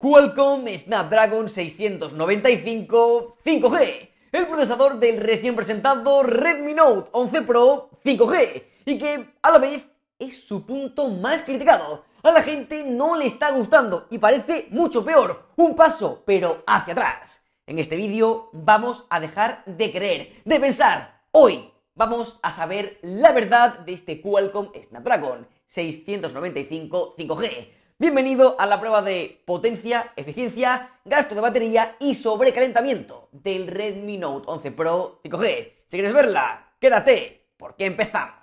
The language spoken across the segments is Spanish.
Qualcomm Snapdragon 695 5G, el procesador del recién presentado Redmi Note 11 Pro 5G, y que a la vez es su punto más criticado. A la gente no le está gustando y parece mucho peor, un paso pero hacia atrás. En este vídeo vamos a dejar de creer, de pensar. Hoy vamos a saber la verdad de este Qualcomm Snapdragon 695 5G Bienvenido a la prueba de potencia, eficiencia, gasto de batería y sobrecalentamiento del Redmi Note 11 Pro 5G. Si quieres verla, quédate, porque empezamos.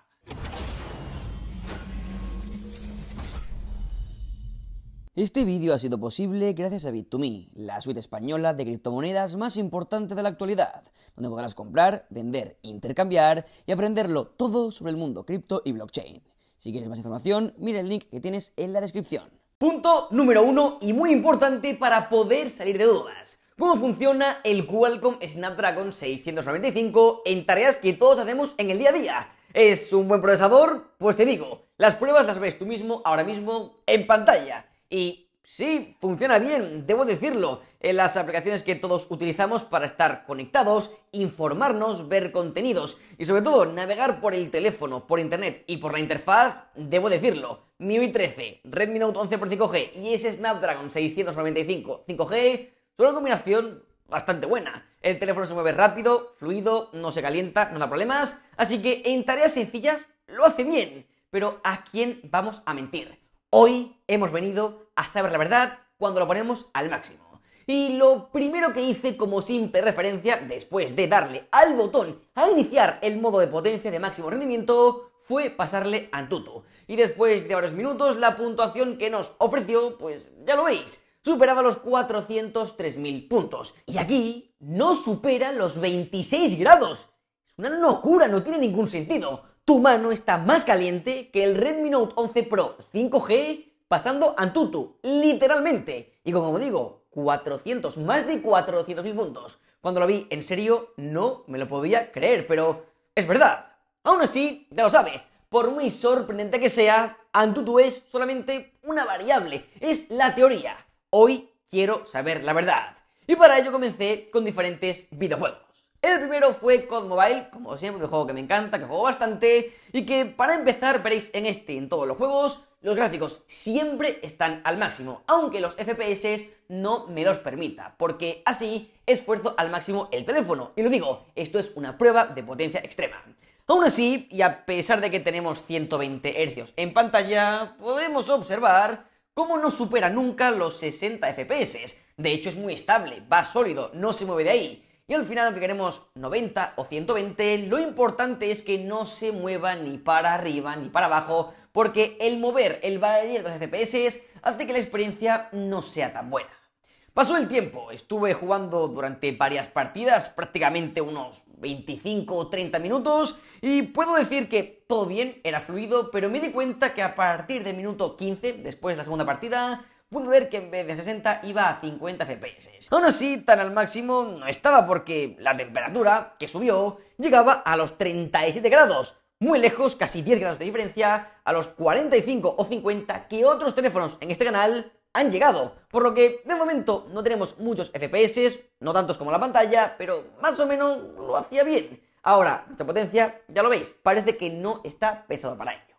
Este vídeo ha sido posible gracias a Bit2Me, la suite española de criptomonedas más importante de la actualidad, donde podrás comprar, vender, intercambiar y aprenderlo todo sobre el mundo cripto y blockchain. Si quieres más información, mira el link que tienes en la descripción. Punto número uno y muy importante para poder salir de dudas. ¿Cómo funciona el Qualcomm Snapdragon 695 en tareas que todos hacemos en el día a día? ¿Es un buen procesador? Pues te digo, las pruebas las ves tú mismo ahora mismo en pantalla. Y Sí, funciona bien, debo decirlo, en las aplicaciones que todos utilizamos para estar conectados, informarnos, ver contenidos y sobre todo navegar por el teléfono, por internet y por la interfaz, debo decirlo, MIUI 13, Redmi Note 11 por 5G y ese Snapdragon 695 5G son una combinación bastante buena. El teléfono se mueve rápido, fluido, no se calienta, no da problemas, así que en tareas sencillas lo hace bien. Pero ¿a quién vamos a mentir? Hoy hemos venido a saber la verdad cuando lo ponemos al máximo. Y lo primero que hice como simple referencia, después de darle al botón a iniciar el modo de potencia de máximo rendimiento, fue pasarle a Antutu. Y después de varios minutos, la puntuación que nos ofreció, pues ya lo veis, superaba los 403.000 puntos. Y aquí no supera los 26 grados. Es una locura, no tiene ningún sentido tu mano está más caliente que el Redmi Note 11 Pro 5G pasando Antutu, literalmente. Y como digo, 400, más de 400.000 puntos. Cuando lo vi, en serio, no me lo podía creer, pero es verdad. Aún así, ya lo sabes, por muy sorprendente que sea, Antutu es solamente una variable, es la teoría. Hoy quiero saber la verdad. Y para ello comencé con diferentes videojuegos. El primero fue COD Mobile, como siempre, un juego que me encanta, que juego bastante y que para empezar veréis en este y en todos los juegos, los gráficos siempre están al máximo, aunque los FPS no me los permita, porque así esfuerzo al máximo el teléfono. Y lo digo, esto es una prueba de potencia extrema. Aún así, y a pesar de que tenemos 120 Hz en pantalla, podemos observar cómo no supera nunca los 60 FPS. De hecho, es muy estable, va sólido, no se mueve de ahí. Y al final, aunque queremos 90 o 120, lo importante es que no se mueva ni para arriba ni para abajo, porque el mover el barrier de los FPS hace que la experiencia no sea tan buena. Pasó el tiempo, estuve jugando durante varias partidas, prácticamente unos 25 o 30 minutos, y puedo decir que todo bien, era fluido, pero me di cuenta que a partir del minuto 15, después de la segunda partida, pude ver que en vez de 60 iba a 50 FPS. Aún así, tan al máximo no estaba porque la temperatura, que subió, llegaba a los 37 grados, muy lejos, casi 10 grados de diferencia, a los 45 o 50 que otros teléfonos en este canal han llegado. Por lo que de momento no tenemos muchos FPS, no tantos como la pantalla, pero más o menos lo hacía bien. Ahora, mucha potencia, ya lo veis, parece que no está pensado para ello.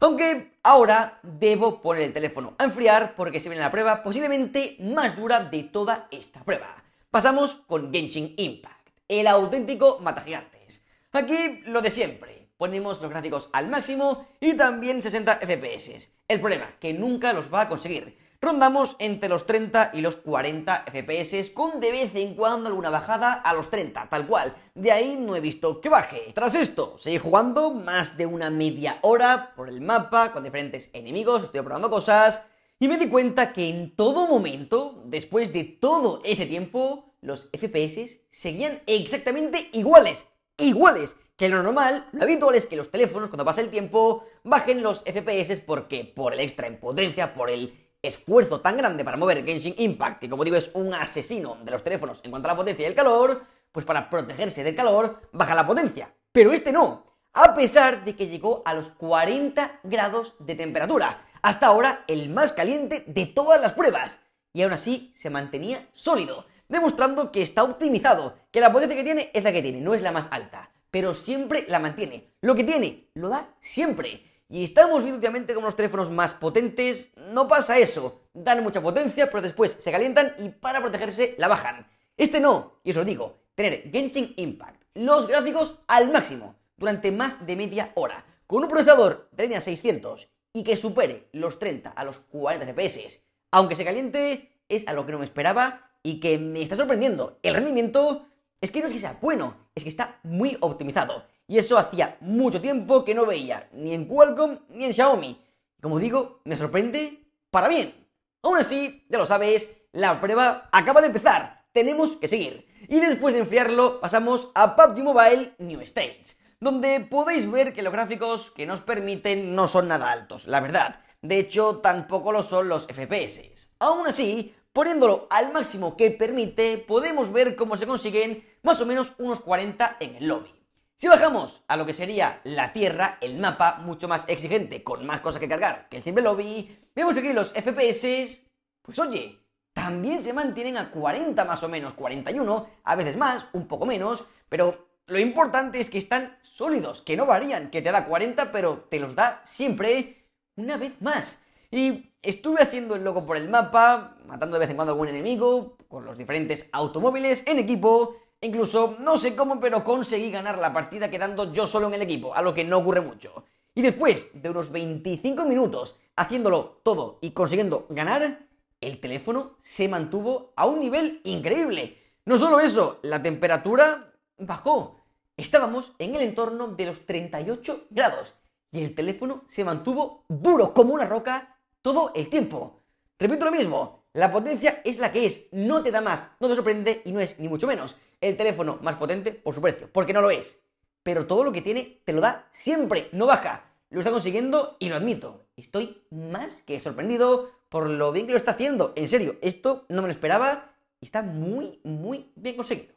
Aunque ahora debo poner el teléfono a enfriar porque se viene la prueba posiblemente más dura de toda esta prueba. Pasamos con Genshin Impact, el auténtico gigantes. Aquí lo de siempre, ponemos los gráficos al máximo y también 60 FPS. El problema, que nunca los va a conseguir. Rondamos entre los 30 y los 40 FPS, con de vez en cuando alguna bajada a los 30, tal cual. De ahí no he visto que baje. Tras esto, seguí jugando más de una media hora por el mapa, con diferentes enemigos, estoy probando cosas, y me di cuenta que en todo momento, después de todo este tiempo, los FPS seguían exactamente iguales. Iguales que lo normal, lo habitual es que los teléfonos, cuando pasa el tiempo, bajen los FPS porque por el extra en potencia, por el esfuerzo tan grande para mover Genshin Impact, que como digo es un asesino de los teléfonos en cuanto a la potencia y el calor, pues para protegerse del calor baja la potencia. Pero este no, a pesar de que llegó a los 40 grados de temperatura, hasta ahora el más caliente de todas las pruebas, y aún así se mantenía sólido, demostrando que está optimizado, que la potencia que tiene es la que tiene, no es la más alta, pero siempre la mantiene, lo que tiene lo da siempre. Y estamos viendo últimamente como los teléfonos más potentes no pasa eso. Dan mucha potencia, pero después se calientan y para protegerse la bajan. Este no, y os lo digo, tener Genshin Impact, los gráficos al máximo, durante más de media hora, con un procesador de 600 y que supere los 30 a los 40 FPS, aunque se caliente, es a lo que no me esperaba y que me está sorprendiendo. El rendimiento es que no es que sea bueno, es que está muy optimizado. Y eso hacía mucho tiempo que no veía ni en Qualcomm ni en Xiaomi. Como digo, me sorprende para bien. Aún así, ya lo sabes, la prueba acaba de empezar. Tenemos que seguir. Y después de enfriarlo, pasamos a PUBG Mobile New Stage, donde podéis ver que los gráficos que nos permiten no son nada altos, la verdad. De hecho, tampoco lo son los FPS. Aún así, poniéndolo al máximo que permite, podemos ver cómo se consiguen más o menos unos 40 en el lobby. Si bajamos a lo que sería la Tierra, el mapa mucho más exigente, con más cosas que cargar que el simple lobby, vemos aquí los FPS, pues oye, también se mantienen a 40 más o menos, 41, a veces más, un poco menos, pero lo importante es que están sólidos, que no varían, que te da 40, pero te los da siempre una vez más. Y estuve haciendo el loco por el mapa, matando de vez en cuando a algún enemigo, con los diferentes automóviles en equipo, Incluso, no sé cómo, pero conseguí ganar la partida quedando yo solo en el equipo, a lo que no ocurre mucho. Y después de unos 25 minutos haciéndolo todo y consiguiendo ganar, el teléfono se mantuvo a un nivel increíble. No solo eso, la temperatura bajó. Estábamos en el entorno de los 38 grados y el teléfono se mantuvo duro como una roca todo el tiempo. Repito lo mismo, la potencia es la que es, no te da más, no te sorprende y no es ni mucho menos el teléfono más potente por su precio, porque no lo es. Pero todo lo que tiene te lo da siempre, no baja. Lo está consiguiendo y lo admito. Estoy más que sorprendido por lo bien que lo está haciendo. En serio, esto no me lo esperaba y está muy, muy bien conseguido.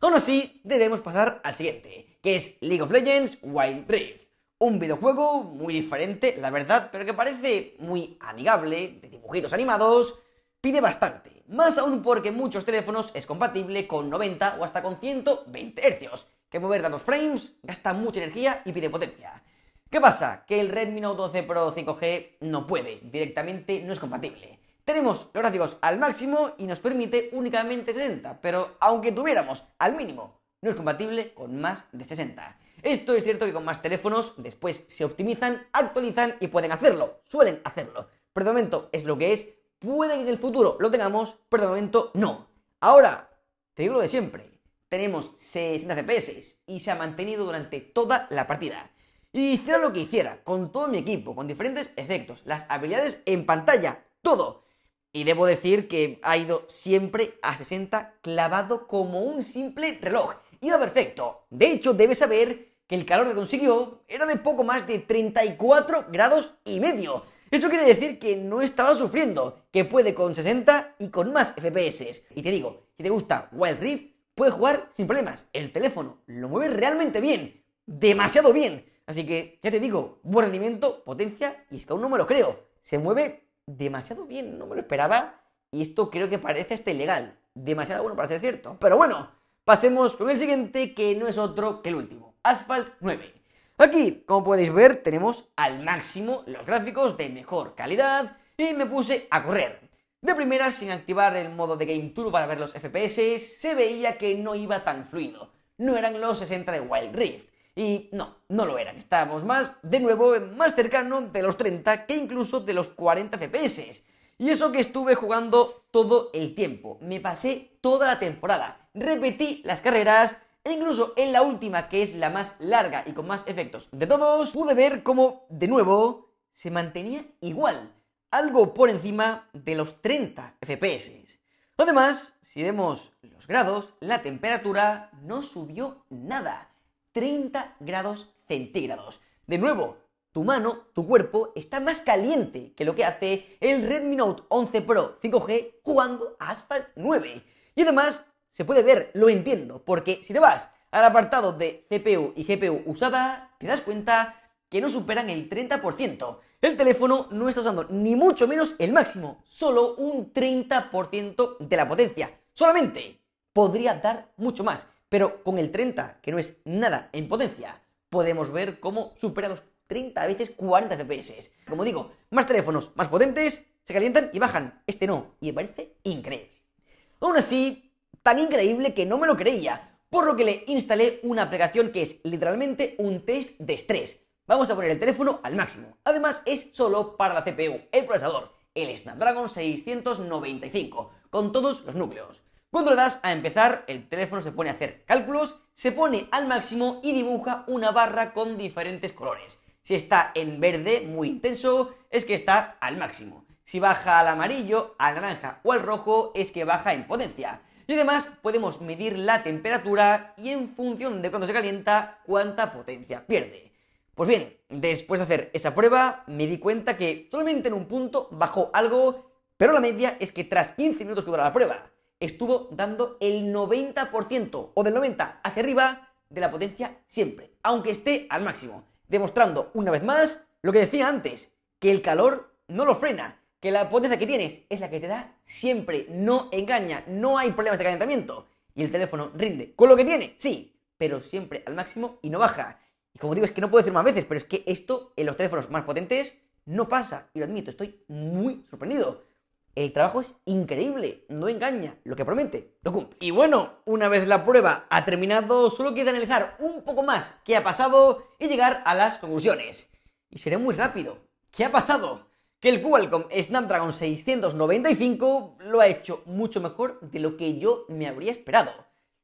Aún así, debemos pasar al siguiente, que es League of Legends Wild Rift. Un videojuego muy diferente, la verdad, pero que parece muy amigable, de dibujitos animados pide bastante, más aún porque muchos teléfonos es compatible con 90 o hasta con 120 Hz, que mover tantos frames gasta mucha energía y pide potencia. ¿Qué pasa? Que el Redmi Note 12 Pro 5G no puede, directamente no es compatible. Tenemos los gráficos al máximo y nos permite únicamente 60, pero aunque tuviéramos al mínimo, no es compatible con más de 60. Esto es cierto que con más teléfonos después se optimizan, actualizan y pueden hacerlo, suelen hacerlo. Pero de momento es lo que es, Puede que en el futuro lo tengamos, pero de momento no. Ahora, te digo lo de siempre. Tenemos 60 FPS y se ha mantenido durante toda la partida. Y hiciera lo que hiciera, con todo mi equipo, con diferentes efectos, las habilidades en pantalla, todo. Y debo decir que ha ido siempre a 60 clavado como un simple reloj. Iba perfecto. De hecho, debes saber que el calor que consiguió era de poco más de 34 grados y medio. Eso quiere decir que no estaba sufriendo, que puede con 60 y con más FPS. Y te digo, si te gusta Wild Rift, puedes jugar sin problemas. El teléfono lo mueve realmente bien, demasiado bien. Así que, ya te digo, buen rendimiento, potencia, y es que aún no me lo creo. Se mueve demasiado bien, no me lo esperaba, y esto creo que parece hasta ilegal. Demasiado bueno para ser cierto. Pero bueno, pasemos con el siguiente, que no es otro que el último. Asphalt 9. Aquí, como podéis ver, tenemos al máximo los gráficos de mejor calidad y me puse a correr. De primera, sin activar el modo de Game Tour para ver los FPS, se veía que no iba tan fluido. No eran los 60 de Wild Rift. Y no, no lo eran. Estábamos más, de nuevo, más cercano de los 30 que incluso de los 40 FPS. Y eso que estuve jugando todo el tiempo. Me pasé toda la temporada. Repetí las carreras e incluso en la última, que es la más larga y con más efectos de todos, pude ver cómo, de nuevo, se mantenía igual, algo por encima de los 30 FPS. Además, si vemos los grados, la temperatura no subió nada, 30 grados centígrados. De nuevo, tu mano, tu cuerpo, está más caliente que lo que hace el Redmi Note 11 Pro 5G jugando a Asphalt 9. Y además, se puede ver, lo entiendo, porque si te vas al apartado de CPU y GPU usada, te das cuenta que no superan el 30%. El teléfono no está usando ni mucho menos el máximo, solo un 30% de la potencia. Solamente podría dar mucho más, pero con el 30, que no es nada en potencia, podemos ver cómo supera los 30 veces 40 FPS. Como digo, más teléfonos más potentes se calientan y bajan. Este no, y me parece increíble. Aún así, tan increíble que no me lo creía, por lo que le instalé una aplicación que es literalmente un test de estrés. Vamos a poner el teléfono al máximo. Además, es solo para la CPU, el procesador, el Snapdragon 695, con todos los núcleos. Cuando le das a empezar, el teléfono se pone a hacer cálculos, se pone al máximo y dibuja una barra con diferentes colores. Si está en verde, muy intenso, es que está al máximo. Si baja al amarillo, al naranja o al rojo, es que baja en potencia. Y además podemos medir la temperatura y en función de cuando se calienta, cuánta potencia pierde. Pues bien, después de hacer esa prueba, me di cuenta que solamente en un punto bajó algo, pero la media es que tras 15 minutos que dura la prueba, estuvo dando el 90% o del 90 hacia arriba de la potencia siempre, aunque esté al máximo, demostrando una vez más lo que decía antes, que el calor no lo frena, que la potencia que tienes es la que te da siempre, no engaña, no hay problemas de calentamiento. Y el teléfono rinde con lo que tiene, sí, pero siempre al máximo y no baja. Y como digo, es que no puedo decir más veces, pero es que esto en los teléfonos más potentes no pasa. Y lo admito, estoy muy sorprendido. El trabajo es increíble, no engaña, lo que promete, lo cumple. Y bueno, una vez la prueba ha terminado, solo queda analizar un poco más qué ha pasado y llegar a las conclusiones. Y seré muy rápido. ¿Qué ha pasado? que el Qualcomm Snapdragon 695 lo ha hecho mucho mejor de lo que yo me habría esperado.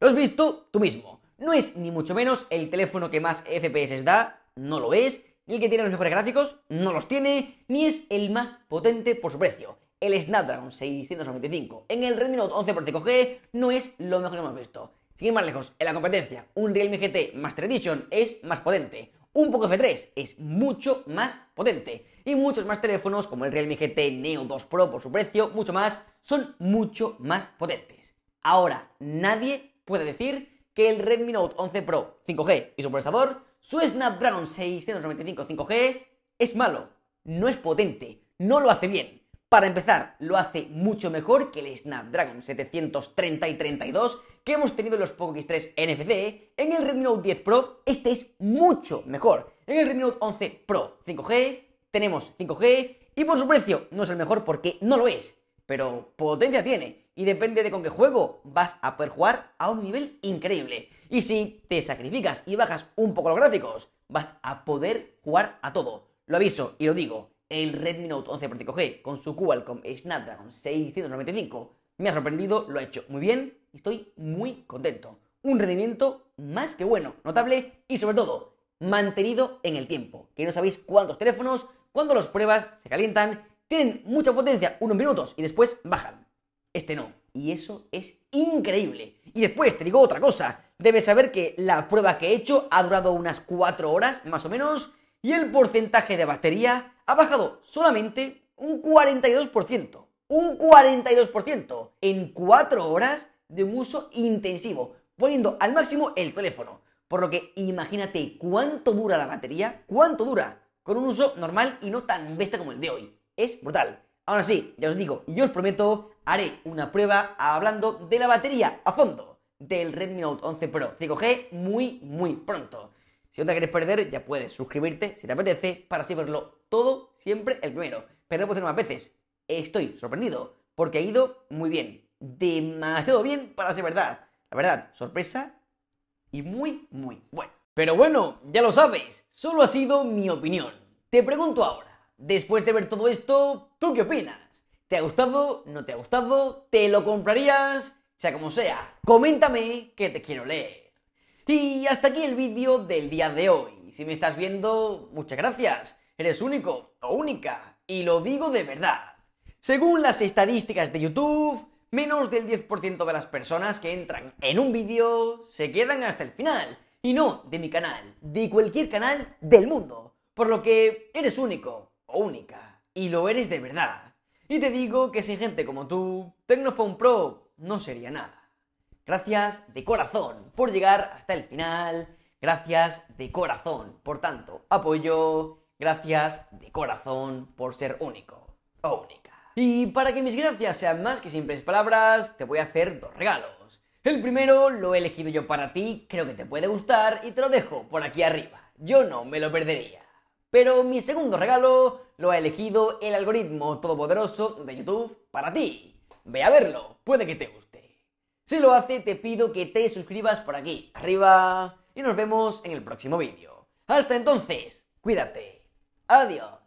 Lo has visto tú mismo. No es ni mucho menos el teléfono que más FPS da, no lo es, ni el que tiene los mejores gráficos, no los tiene, ni es el más potente por su precio. El Snapdragon 695 en el Redmi Note 11 Pro 5G no es lo mejor que hemos visto. Sin ir más lejos, en la competencia, un Realme GT Master Edition es más potente, un Poco F3 es mucho más potente. Y muchos más teléfonos, como el Realme GT Neo 2 Pro por su precio, mucho más, son mucho más potentes. Ahora, nadie puede decir que el Redmi Note 11 Pro 5G y su procesador, su Snapdragon 695 5G, es malo, no es potente, no lo hace bien. Para empezar, lo hace mucho mejor que el Snapdragon 730 y 32 que hemos tenido en los Poco X3 NFC, en el Redmi Note 10 Pro este es mucho mejor. En el Redmi Note 11 Pro 5G tenemos 5G y por su precio no es el mejor porque no lo es, pero potencia tiene y depende de con qué juego vas a poder jugar a un nivel increíble. Y si te sacrificas y bajas un poco los gráficos, vas a poder jugar a todo. Lo aviso y lo digo, el Redmi Note 11 Pro 5G con su Qualcomm Snapdragon 695 me ha sorprendido, lo ha hecho muy bien y estoy muy contento. Un rendimiento más que bueno, notable y sobre todo mantenido en el tiempo. Que no sabéis cuántos teléfonos, cuando las pruebas, se calientan, tienen mucha potencia unos minutos y después bajan. Este no. Y eso es increíble. Y después te digo otra cosa. Debes saber que la prueba que he hecho ha durado unas 4 horas más o menos y el porcentaje de batería ha bajado solamente un 42% un 42% en 4 horas de un uso intensivo, poniendo al máximo el teléfono. Por lo que imagínate cuánto dura la batería, cuánto dura con un uso normal y no tan bestia como el de hoy. Es brutal. Ahora sí, ya os digo y yo os prometo, haré una prueba hablando de la batería a fondo del Redmi Note 11 Pro 5G muy, muy pronto. Si no te quieres perder, ya puedes suscribirte si te apetece para así verlo todo siempre el primero. Pero no puedo hacer más veces estoy sorprendido, porque ha ido muy bien, demasiado bien para ser verdad. La verdad, sorpresa y muy, muy bueno. Pero bueno, ya lo sabes, solo ha sido mi opinión. Te pregunto ahora, después de ver todo esto, ¿tú qué opinas? ¿Te ha gustado? ¿No te ha gustado? ¿Te lo comprarías? Sea como sea, coméntame que te quiero leer. Y hasta aquí el vídeo del día de hoy. Si me estás viendo, muchas gracias. Eres único o única. Y lo digo de verdad. Según las estadísticas de YouTube, menos del 10% de las personas que entran en un vídeo se quedan hasta el final. Y no de mi canal, de cualquier canal del mundo. Por lo que eres único o única. Y lo eres de verdad. Y te digo que sin gente como tú, Tecnophone Pro no sería nada. Gracias de corazón por llegar hasta el final. Gracias de corazón por tanto apoyo. Gracias de corazón por ser único o única. Y para que mis gracias sean más que simples palabras, te voy a hacer dos regalos. El primero lo he elegido yo para ti, creo que te puede gustar y te lo dejo por aquí arriba. Yo no me lo perdería. Pero mi segundo regalo lo ha elegido el algoritmo todopoderoso de YouTube para ti. Ve a verlo, puede que te guste. Si lo hace, te pido que te suscribas por aquí, arriba, y nos vemos en el próximo vídeo. Hasta entonces, cuídate. Adiós.